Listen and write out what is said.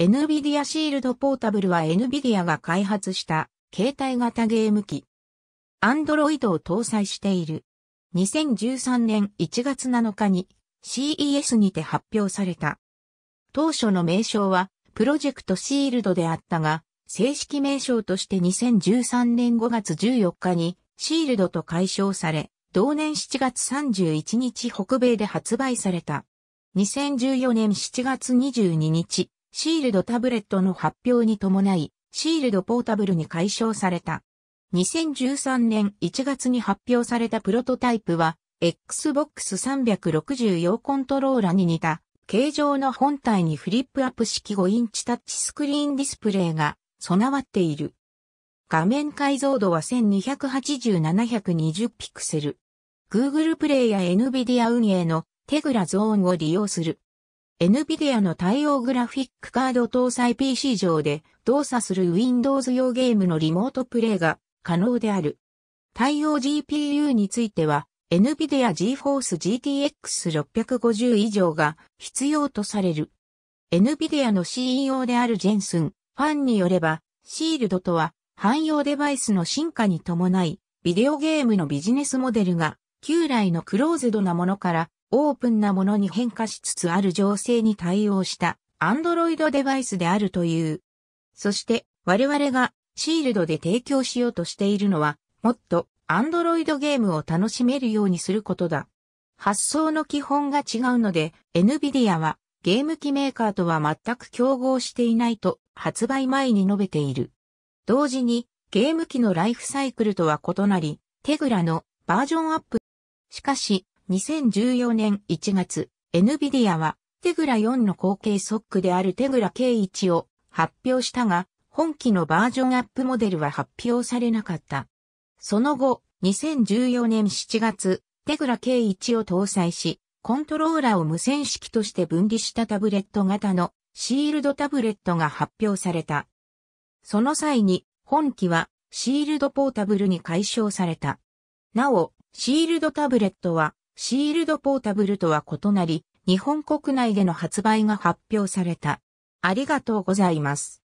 NVIDIA Shield Portable は NVIDIA が開発した携帯型ゲーム機。Android を搭載している。2013年1月7日に CES にて発表された。当初の名称はプロジェクトシールドであったが、正式名称として2013年5月14日にシールドと解消され、同年7月31日北米で発売された。2014年7月22日、シールドタブレットの発表に伴い、シールドポータブルに解消された。2013年1月に発表されたプロトタイプは、Xbox 360用コントローラに似た、形状の本体にフリップアップ式5インチタッチスクリーンディスプレイが備わっている。画面解像度は1280-720ピクセル。Google プレイや NVIDIA 運営のテグラゾーンを利用する。NVIDIA の対応グラフィックカード搭載 PC 上で動作する Windows 用ゲームのリモートプレイが可能である。対応 GPU については NVIDIA GeForce GTX650 以上が必要とされる。NVIDIA の CEO であるジェンスン、ファンによれば、シールドとは汎用デバイスの進化に伴い、ビデオゲームのビジネスモデルが、旧来のクローズドなものからオープンなものに変化しつつある情勢に対応したアンドロイドデバイスであるという。そして我々がシールドで提供しようとしているのはもっとアンドロイドゲームを楽しめるようにすることだ。発想の基本が違うので NVIDIA はゲーム機メーカーとは全く競合していないと発売前に述べている。同時にゲーム機のライフサイクルとは異なりテグラのバージョンアップ。しかし2014年1月、NVIDIA は、テグラ4の後継ソックであるテグラ K1 を発表したが、本機のバージョンアップモデルは発表されなかった。その後、2014年7月、テグラ K1 を搭載し、コントローラを無線式として分離したタブレット型のシールドタブレットが発表された。その際に、本機はシールドポータブルに解消された。なお、シールドタブレットはシールドポータブルとは異なり、日本国内での発売が発表された。ありがとうございます。